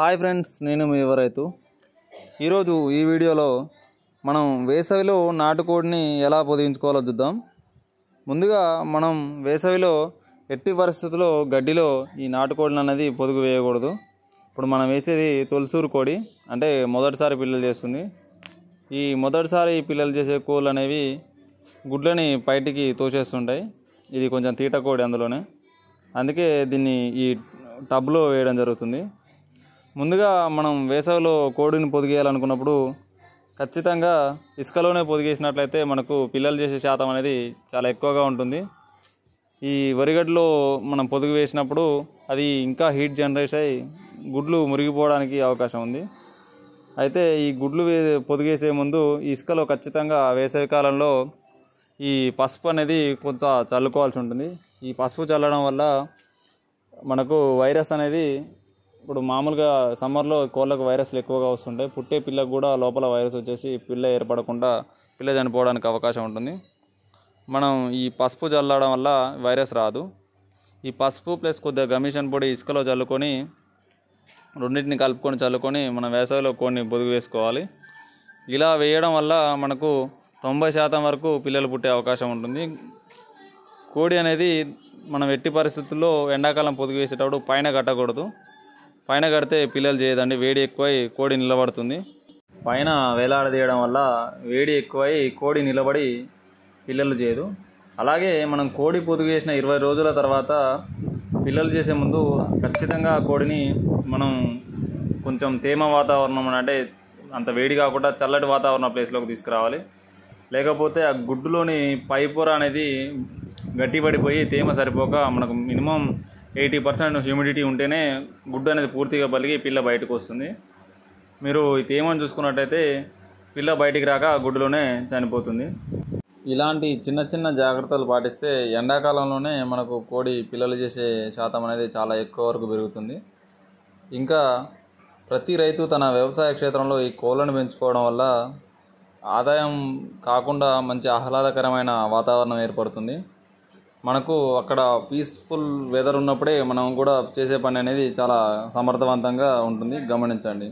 hi friends నేను మీ ఎవరైతు ఈరోజు ఈ వీడియోలో మనం వేసవిలో నాటుకోడిని ఎలా పొదిగించుకోవాలో చూద్దాం ముందుగా మనం వేసవిలో ఎట్టి పరిస్థితుల్లో గడ్డిలో ఈ నాటుకోడిని అనేది పొదుగు వేయకూడదు ఇప్పుడు మనం వేసేది తొలసూరు కోడి అంటే మొదటిసారి పిల్లలు చేస్తుంది ఈ మొదటిసారి పిల్లలు చేసే కోళ్ళు అనేవి గుడ్లని బయటికి తోసేస్తుంటాయి ఇది కొంచెం తీట కోడి అందులోనే అందుకే దీన్ని ఈ టబ్లో వేయడం జరుగుతుంది ముందుగా మనం వేసవిలో కోడిని పొదిగేయాలనుకున్నప్పుడు ఖచ్చితంగా ఇసుకలోనే పొదిగేసినట్లయితే మనకు పిల్లలు చేసే శాతం అనేది చాలా ఎక్కువగా ఉంటుంది ఈ వరిగడ్లో మనం పొదుగు వేసినప్పుడు అది ఇంకా హీట్ జనరేట్ అయ్యి గుడ్లు మురిగిపోవడానికి అవకాశం ఉంది అయితే ఈ గుడ్లు వే పొదిగేసే ముందు ఇసుకలో ఖచ్చితంగా వేసవి కాలంలో ఈ పసుపు అనేది కొంత చల్లుకోవాల్సి ఉంటుంది ఈ పసుపు చల్లడం వల్ల మనకు వైరస్ అనేది ఇప్పుడు మామూలుగా సమ్మర్లో కోళ్ళకు వైరస్లు ఎక్కువగా వస్తుంటాయి పుట్టే పిల్లకు కూడా లోపల వైరస్ వచ్చేసి పిల్ల ఏర్పడకుండా పిల్ల చనిపోవడానికి అవకాశం ఉంటుంది మనం ఈ పసుపు చల్లడం వల్ల వైరస్ రాదు ఈ పసుపు ప్లస్ కొద్దిగా గమిషన్ పొడి ఇసుకలో చల్లుకొని రెండింటిని కలుపుకొని చల్లుకొని మన వేసవిలో కొన్ని బొదుగు వేసుకోవాలి ఇలా వేయడం వల్ల మనకు తొంభై శాతం వరకు పిల్లలు పుట్టే అవకాశం ఉంటుంది కోడి అనేది మనం ఎట్టి పరిస్థితుల్లో ఎండాకాలం పొదుగు వేసేటప్పుడు పైన కట్టకూడదు పైన కడితే పిల్లలు చేయదండి వేడి ఎక్కువై కోడి నిలబడుతుంది పైన వేలాడదీయడం వల్ల వేడి ఎక్కువై కోడి నిలబడి పిల్లలు చేయదు అలాగే మనం కోడి పొదుగు చేసిన ఇరవై రోజుల తర్వాత పిల్లలు చేసే ముందు ఖచ్చితంగా కోడిని మనం కొంచెం తేమ వాతావరణం అంటే అంత వేడి కాకుండా చల్లటి వాతావరణ ప్లేస్లోకి తీసుకురావాలి లేకపోతే ఆ గుడ్డులోని పైపొర అనేది గట్టిపడిపోయి తేమ సరిపోక మనకు మినిమం ఎయిటీ పర్సెంట్ హ్యూమిడిటీ ఉంటేనే గుడ్డు అనేది పూర్తిగా పలిగి పిల్ల బయటకు వస్తుంది మీరు తేమను చూసుకున్నట్టయితే పిల్ల బయటికి రాక గుడ్డులోనే చనిపోతుంది ఇలాంటి చిన్న చిన్న జాగ్రత్తలు పాటిస్తే ఎండాకాలంలోనే మనకు కోడి పిల్లలు చేసే శాతం అనేది చాలా ఎక్కువ వరకు పెరుగుతుంది ఇంకా ప్రతి రైతు తన వ్యవసాయ క్షేత్రంలో ఈ కోళ్ళను పెంచుకోవడం వల్ల ఆదాయం కాకుండా మంచి ఆహ్లాదకరమైన వాతావరణం ఏర్పడుతుంది మనకు అక్కడ పీస్ఫుల్ వెదర్ ఉన్నప్పుడే మనం కూడా చేసే పని అనేది చాలా సమర్థవంతంగా ఉంటుంది గమనించండి